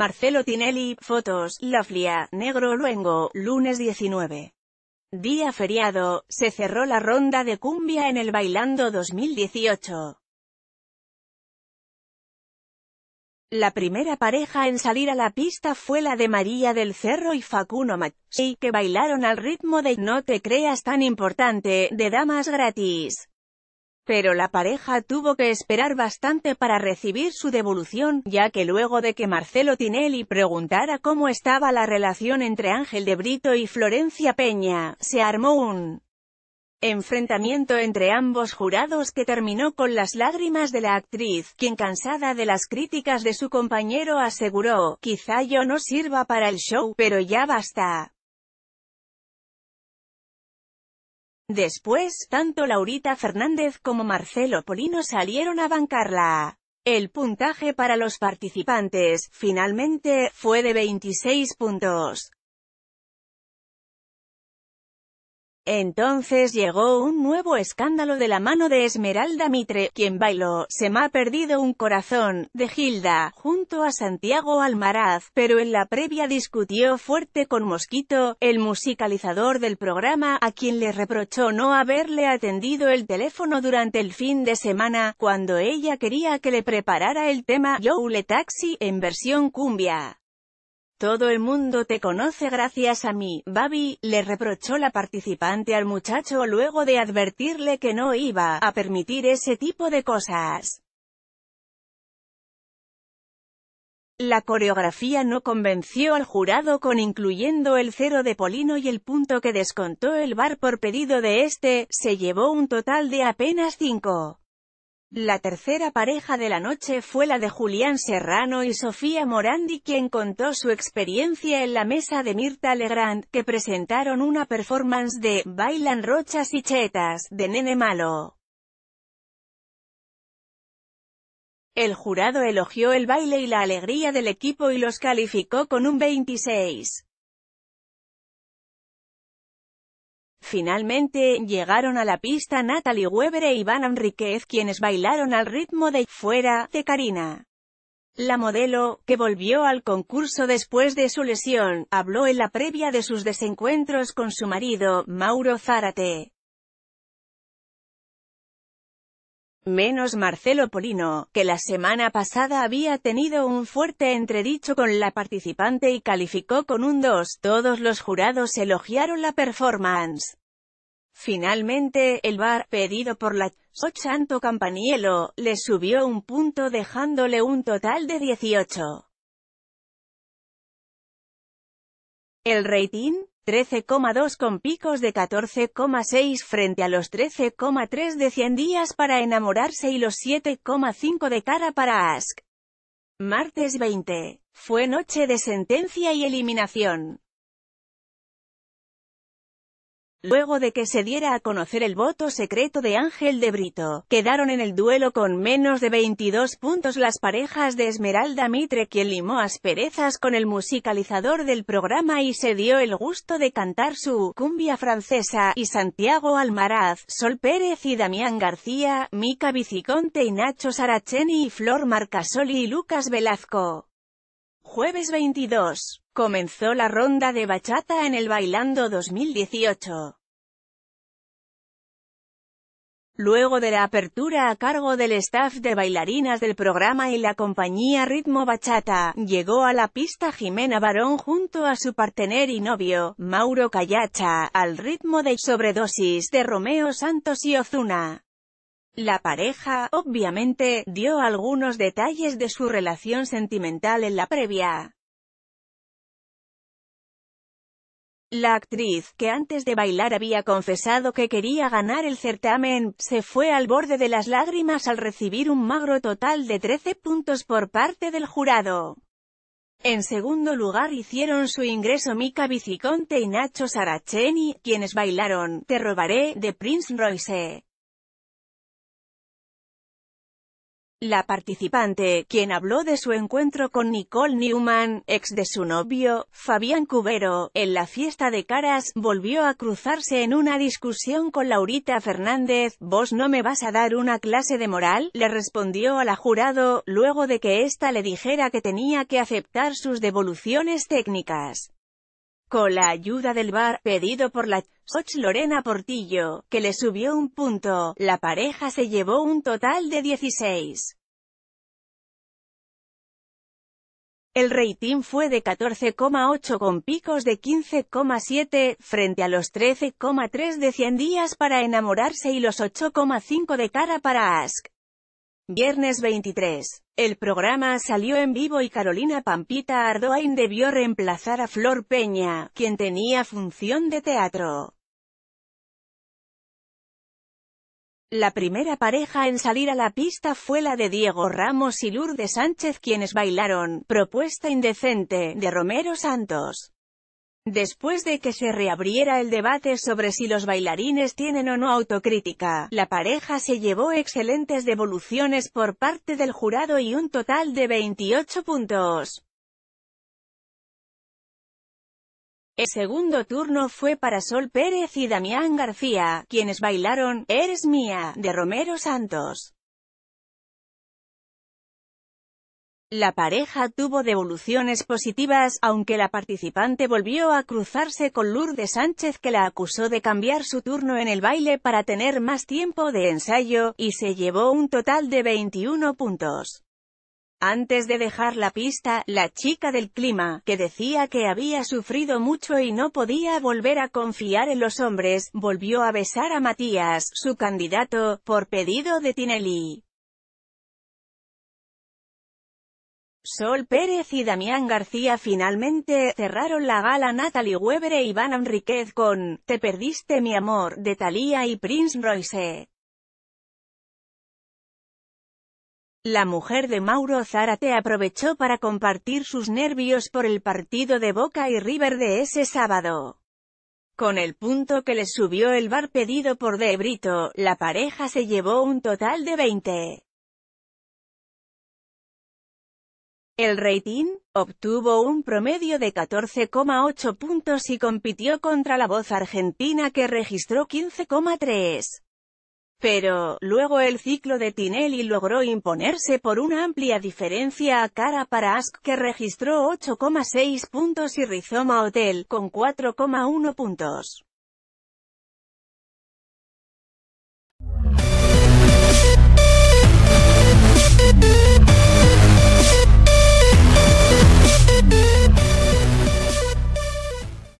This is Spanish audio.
Marcelo Tinelli, fotos, Flia, Negro Luengo, lunes 19. Día feriado, se cerró la ronda de cumbia en el Bailando 2018. La primera pareja en salir a la pista fue la de María del Cerro y Facuno Machi, que bailaron al ritmo de No te creas tan importante, de Damas Gratis. Pero la pareja tuvo que esperar bastante para recibir su devolución, ya que luego de que Marcelo Tinelli preguntara cómo estaba la relación entre Ángel de Brito y Florencia Peña, se armó un enfrentamiento entre ambos jurados que terminó con las lágrimas de la actriz, quien cansada de las críticas de su compañero aseguró, quizá yo no sirva para el show, pero ya basta. Después, tanto Laurita Fernández como Marcelo Polino salieron a bancarla. El puntaje para los participantes, finalmente, fue de 26 puntos. Entonces llegó un nuevo escándalo de la mano de Esmeralda Mitre, quien bailó «Se me ha perdido un corazón» de Gilda, junto a Santiago Almaraz, pero en la previa discutió fuerte con Mosquito, el musicalizador del programa, a quien le reprochó no haberle atendido el teléfono durante el fin de semana, cuando ella quería que le preparara el tema le Taxi» en versión cumbia. Todo el mundo te conoce gracias a mí, Babi, le reprochó la participante al muchacho luego de advertirle que no iba a permitir ese tipo de cosas. La coreografía no convenció al jurado con incluyendo el cero de Polino y el punto que descontó el bar por pedido de este, se llevó un total de apenas cinco. La tercera pareja de la noche fue la de Julián Serrano y Sofía Morandi quien contó su experiencia en la mesa de Mirta Legrand, que presentaron una performance de «Bailan rochas y chetas» de Nene Malo. El jurado elogió el baile y la alegría del equipo y los calificó con un 26. Finalmente, llegaron a la pista Natalie Weber e Iván Enriquez, quienes bailaron al ritmo de «Fuera» de Karina. La modelo, que volvió al concurso después de su lesión, habló en la previa de sus desencuentros con su marido, Mauro Zárate. Menos Marcelo Polino, que la semana pasada había tenido un fuerte entredicho con la participante y calificó con un 2. Todos los jurados elogiaron la performance. Finalmente, el bar pedido por la Sochanto Campanielo le subió un punto dejándole un total de 18. El rating, 13,2 con picos de 14,6 frente a los 13,3 de 100 días para enamorarse y los 7,5 de cara para Ask. Martes 20. Fue noche de sentencia y eliminación. Luego de que se diera a conocer el voto secreto de Ángel de Brito, quedaron en el duelo con menos de 22 puntos las parejas de Esmeralda Mitre quien limó asperezas con el musicalizador del programa y se dio el gusto de cantar su cumbia francesa, y Santiago Almaraz, Sol Pérez y Damián García, Mica Viciconte y Nacho Saraceni y Flor Marcasoli y Lucas Velazco. Jueves 22. Comenzó la ronda de bachata en el Bailando 2018. Luego de la apertura a cargo del staff de bailarinas del programa y la compañía Ritmo Bachata, llegó a la pista Jimena Barón junto a su partener y novio, Mauro Callacha, al ritmo de sobredosis de Romeo Santos y Ozuna. La pareja, obviamente, dio algunos detalles de su relación sentimental en la previa. La actriz, que antes de bailar había confesado que quería ganar el certamen, se fue al borde de las lágrimas al recibir un magro total de 13 puntos por parte del jurado. En segundo lugar hicieron su ingreso Mika Viciconte y Nacho Saraceni, quienes bailaron «Te robaré» de Prince Royce. La participante, quien habló de su encuentro con Nicole Newman, ex de su novio, Fabián Cubero, en la fiesta de caras, volvió a cruzarse en una discusión con Laurita Fernández, «¿Vos no me vas a dar una clase de moral?», le respondió a la jurado, luego de que ésta le dijera que tenía que aceptar sus devoluciones técnicas con la ayuda del bar pedido por la Soch Lorena Portillo, que le subió un punto, la pareja se llevó un total de 16. El rating fue de 14,8 con picos de 15,7, frente a los 13,3 de 100 días para enamorarse y los 8,5 de cara para Ask. Viernes 23. El programa salió en vivo y Carolina Pampita Ardoain debió reemplazar a Flor Peña, quien tenía función de teatro. La primera pareja en salir a la pista fue la de Diego Ramos y Lourdes Sánchez quienes bailaron, Propuesta Indecente, de Romero Santos. Después de que se reabriera el debate sobre si los bailarines tienen o no autocrítica, la pareja se llevó excelentes devoluciones por parte del jurado y un total de 28 puntos. El segundo turno fue para Sol Pérez y Damián García, quienes bailaron «Eres mía», de Romero Santos. La pareja tuvo devoluciones positivas, aunque la participante volvió a cruzarse con Lourdes Sánchez que la acusó de cambiar su turno en el baile para tener más tiempo de ensayo, y se llevó un total de 21 puntos. Antes de dejar la pista, la chica del clima, que decía que había sufrido mucho y no podía volver a confiar en los hombres, volvió a besar a Matías, su candidato, por pedido de Tinelli. Sol Pérez y Damián García finalmente cerraron la gala Natalie Weber e Iván Enriquez con Te perdiste mi amor de Thalía y Prince Royce. La mujer de Mauro Zárate aprovechó para compartir sus nervios por el partido de Boca y River de ese sábado. Con el punto que les subió el bar pedido por De Brito, la pareja se llevó un total de 20. El rating obtuvo un promedio de 14,8 puntos y compitió contra La Voz Argentina que registró 15,3. Pero, luego el ciclo de Tinelli logró imponerse por una amplia diferencia a cara para Ask que registró 8,6 puntos y Rizoma Hotel con 4,1 puntos.